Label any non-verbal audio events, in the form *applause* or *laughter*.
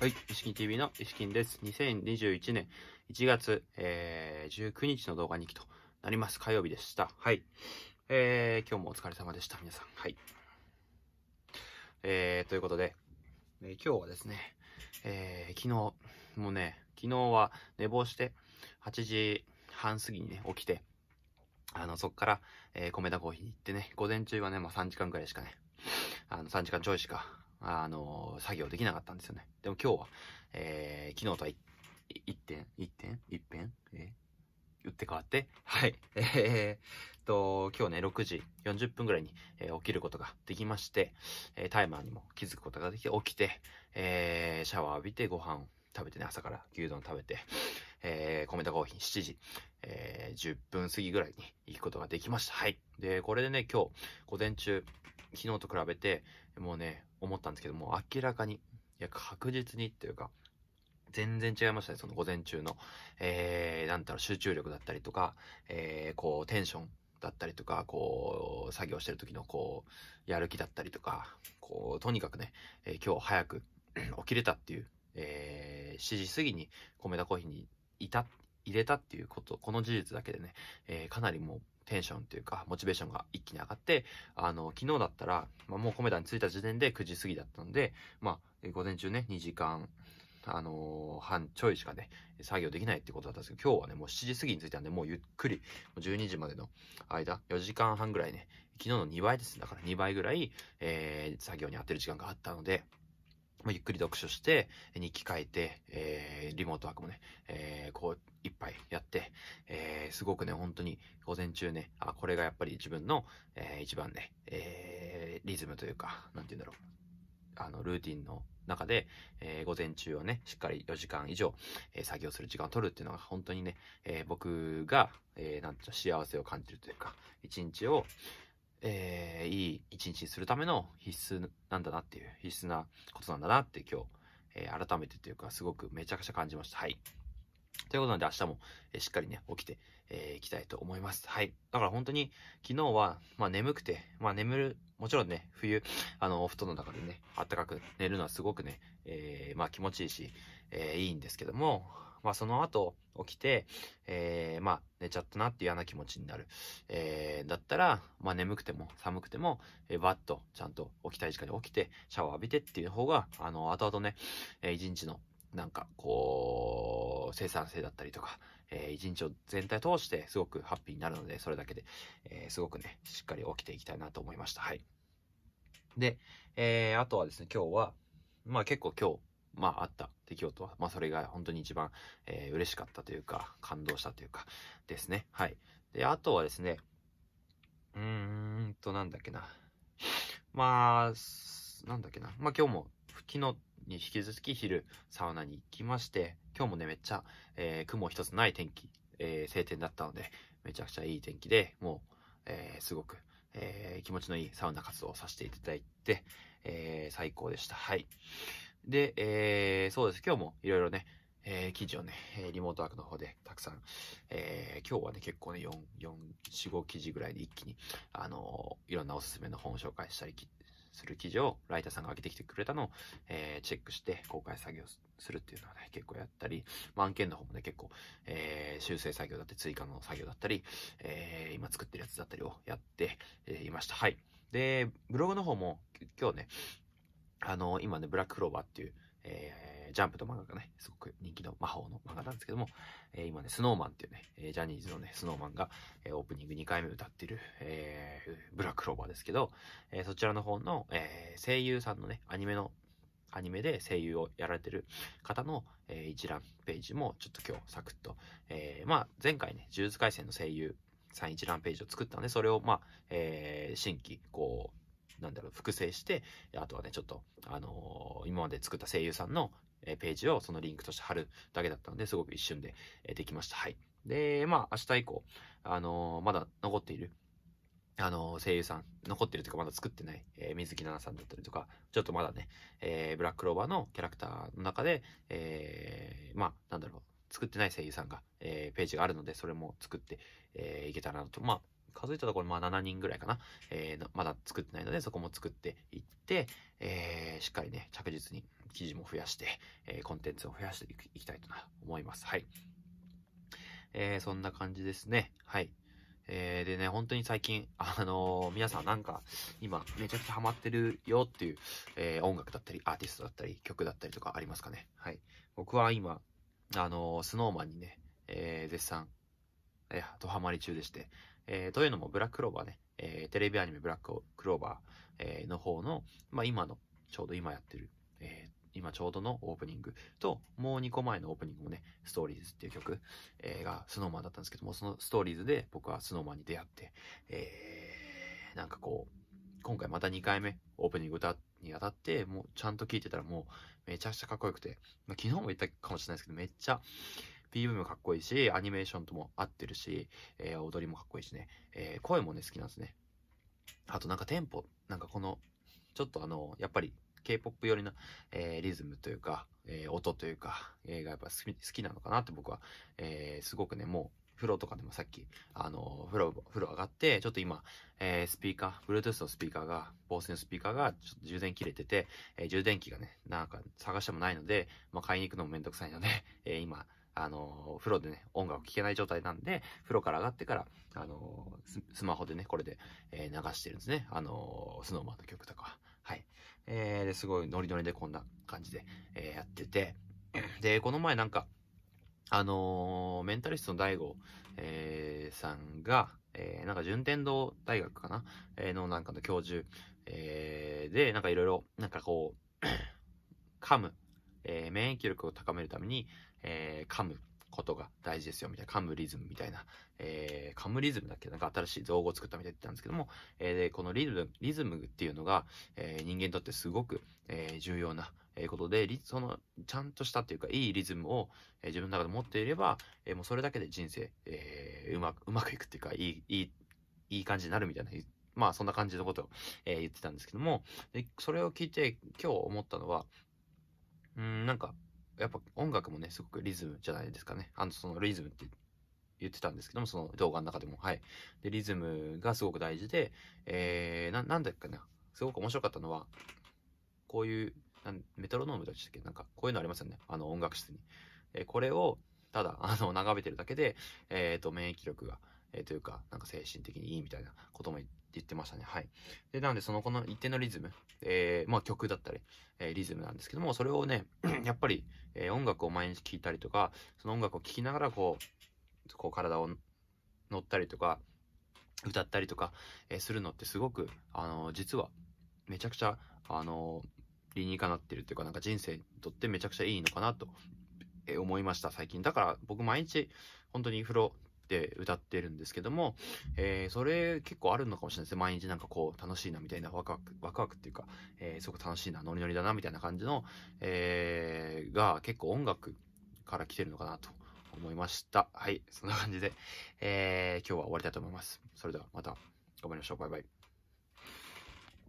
はい、意識 TV の意識です。2021年1月、えー、19日の動画2期となります。火曜日でした。はい。えー、今日もお疲れ様でした、皆さん。はい。えー、ということで、え今日はですね、え昨日、もうね、昨日は寝坊して、8時半過ぎにね、起きて、あの、そっから、えー、米田コーヒーに行ってね、午前中はね、まあ3時間くらいしかね、あの、3時間ちょいしか、あの、作業できなかったんですよね。でも今日は、えー、昨日とは一点、一点一点、え打って変わって、はい。*laughs* えー、と、今日ね、6時40分ぐらいに、えー、起きることができまして、えー、タイマーにも気づくことができて、起きて、えー、シャワー浴びてご飯を食べてね、朝から牛丼食べて、えー、米田コーヒー7時、えー、10分過ぎぐらいに行くことができました。はい。で、これでね、今日、午前中、昨日と比べて、もうね、思ったんですけども、明らかに、いや、確実にっていうか、全然違いましたね、その午前中の、えー、なだろう、集中力だったりとか、えー、こう、テンションだったりとか、こう、作業してる時の、こう、やる気だったりとか、こう、とにかくね、えー、今日早く *clears throat* 起きれたっていう、えー、7時過ぎに米田コーヒーにいた、入れたっていうこと、この事実だけでね、えー、かなりもう、テンションっていうか、モチベーションが一気に上がって、あの、昨日だったら、まあ、もう米田に着いた時点で9時過ぎだったので、まあ、午前中ね、2時間、あのー、半ちょいしかね、作業できないってことだったんですけど、今日はね、もう7時過ぎに着いたんで、もうゆっくり、12時までの間、4時間半ぐらいね、昨日の2倍です。だから2倍ぐらい、えー、作業に当てる時間があったので、ゆっくり読書して、日記書いて、えー、リモートワークもね、えー、こう、いっぱいやって、えー、すごくね、本当に午前中ね、あ、これがやっぱり自分の、えー、一番ね、えー、リズムというか、なんて言うんだろう。あの、ルーティンの中で、えー、午前中はね、しっかり4時間以上、えー、作業する時間を取るっていうのが本当にね、えー、僕が、えー、なんて幸せを感じるというか、一日を、えー、いい一日にするための必須なんだなっていう、必須なことなんだなって今日、えー、改めてというか、すごくめちゃくちゃ感じました。はい。ということなんで明日も、えー、しっかりね、起きてい、えー、きたいと思います。はい。だから本当に昨日は、まあ眠くて、まあ眠る、もちろんね、冬、あの、お布団の中でね、あったかく寝るのはすごくね、えー、まあ気持ちいいし、えー、いいんですけども、まあ、その後起きて、えー、まあ、寝ちゃったなっていう嫌な気持ちになる。えー、だったら、まあ、眠くても寒くても、えー、バッとちゃんと起きたい時間に起きて、シャワー浴びてっていう方が、あの、後々ね、えー、一日の、なんか、こう、生産性だったりとか、えー、一日を全体通してすごくハッピーになるので、それだけで、えー、すごくね、しっかり起きていきたいなと思いました。はい。で、えー、あとはですね、今日は、まあ結構今日、まああった出来事は、まあそれが本当に一番、えー、嬉しかったというか、感動したというか、ですね。はい。で、あとはですね、うーんと、なんだっけな。まあ、なんだっけな。まあ今日も、昨日に引き続き昼、サウナに行きまして、今日もね、めっちゃ、えー、雲一つない天気、えー、晴天だったので、めちゃくちゃいい天気で、もう、えー、すごく、えー、気持ちのいいサウナ活動をさせていただいて、えー、最高でした。はい。で、えー、そうです。今日もいろいろね、えー、記事をね、リモートワークの方でたくさん、えー、今日はね、結構ね、4、4、4、5記事ぐらいで一気に、あのー、いろんなおすすめの本を紹介したりする記事を、ライターさんが上げてきてくれたのを、えー、チェックして公開作業するっていうのはね、結構やったり、まあ、案件の方もね、結構、えー、修正作業だったり、追加の作業だったり、えー、今作ってるやつだったりをやって、えー、いました。はい。で、ブログの方も、今日ね、あの、今ね、ブラックフローバーっていう、えー、ジャンプの漫画がね、すごく人気の魔法の漫画なんですけども、えー、今ね、スノーマンっていうね、えジャニーズのね、スノーマンが、えー、オープニング2回目歌ってる、えー、ブラックフローバーですけど、えそちらの方の、え声優さんのね、アニメの、アニメで声優をやられてる方の、え一覧ページもちょっと今日サクッと、えまあ前回ね、呪術廻戦の声優さん一覧ページを作ったので、それをまあ、え新規、こう、なんだろう、複製して、あとはね、ちょっと、あのー、今まで作った声優さんのえページをそのリンクとして貼るだけだったので、すごく一瞬で、えできました。はい。で、まあ、明日以降、あのー、まだ残っている、あの声優さん、残ってるというかまだ作ってない、えー、水木奈々さんだったりとか、ちょっとまだね、えブラッククローバーのキャラクターの中で、えまあ、なんだろう、作ってない声優さんが、えページがあるので、それも作って、えいけたらなと。まあ、数えたところ、まあ7人ぐらいかな。えー、まだ作ってないので、そこも作っていって、えー、しっかりね、着実に記事も増やして、えー、コンテンツを増やしていきたいと思います。はい。えー、そんな感じですね。はい。えー、でね、本当に最近、あのー、皆さんなんか、今、めちゃくちゃハマってるよっていう、えー、音楽だったり、アーティストだったり、曲だったりとかありますかね。はい。僕は今、あのー、スノーマンにね、えー、絶賛、えー、ドハマり中でして、えー、というのも、ブラッククローバーね、えー、テレビアニメブラッククローバー、えー、の方の、まあ、今の、ちょうど今やってる、えー、今ちょうどのオープニングと、もう2個前のオープニングもね、ストーリーズっていう曲、えー、がスノーマンだったんですけども、そのストーリーズで僕はスノーマンに出会って、えー、なんかこう、今回また2回目オープニング歌にあたって、もうちゃんと聴いてたらもうめちゃくちゃかっこよくて、まあ、昨日も言ったかもしれないですけど、めっちゃ、PV もかっこいいし、アニメーションとも合ってるし、えー、踊りもかっこいいしね、えー、声もね、好きなんですね。あとなんかテンポ、なんかこの、ちょっとあの、やっぱり K-POP 寄りの、えー、リズムというか、えー、音というか、えー、がやっぱ好き好きなのかなって僕は、えー、すごくね、もう、風呂とかでもさっき、あの、風呂、風呂上がって、ちょっと今、えー、スピーカー、Bluetooth のスピーカーが、防水のスピーカーが、ちょっと充電切れてて、えー、充電器がね、なんか探してもないので、まあ、買いに行くのもめんどくさいので、*laughs* えー、今、あの、風呂でね、音楽聴けない状態なんで、風呂から上がってから、あの、スマホでね、これで、えー、流してるんですね。あの、スノーマンの曲とかは。はい。えー、ですごいノリノリでこんな感じで、えー、やってて。で、この前なんか、あのー、メンタリストの大悟、えー、さんが、えー、なんか順天堂大学かな、えー、のなんかの教授、えー、で、なんかいろいろ、なんかこう、*clears throat* 噛む、えー、免疫力を高めるために、えー、噛むことが大事ですよみたいな、噛むリズムみたいな、えー、噛むリズムだっけなんか新しい造語を作ったみたいっ言ったんですけども、えー、このリズム、リズムっていうのが、えー、人間にとってすごく、えー、重要な、えことで、その、ちゃんとしたっていうか、いいリズムを、え自分の中で持っていれば、えもうそれだけで人生、えうまく、うまくいくっていうか、いい、いい、いい感じになるみたいな、まあそんな感じのことを、え言ってたんですけども、でそれを聞いて今日思ったのは、うん、なんか、やっぱ音楽もね、すごくリズムじゃないですかね。あの、そのリズムって言ってたんですけども、その動画の中でも。はい。で、リズムがすごく大事で、えー、な、なんだっけな。すごく面白かったのは、こういう、なんメトロノームでしたっけなんか、こういうのありますよね。あの、音楽室に。えー、これを、ただ、*laughs* あの、眺めてるだけで、えっ、ー、と、免疫力が、えー、というか、なんか精神的にいいみたいなことも言ってましたね。はい。で、なので、その、この一定のリズム、えー、まあ曲だったり、えー、リズムなんですけども、それをね、*clears throat* やっぱり、えー、音楽を毎日聴いたりとか、その音楽を聴きながら、こう、こう体を乗ったりとか、歌ったりとか、えー、するのってすごく、あの実は、めちゃくちゃ、あの理にかなってるっていうか、なんか人生にとってめちゃくちゃいいのかなと、え思いました、最近。だから、僕毎日、本当に風呂、って歌ってるんですけども、えー、それ結構あるのかもしれないですね。毎日なんかこう楽しいなみたいなワクワク、ワクワクっていうか、えー、すごく楽しいな、ノリノリだなみたいな感じの、えー、が結構音楽から来てるのかなと思いました。はい、そんな感じで、えー、今日は終わりたいと思います。それではまた頑張りましょう。バイバイ。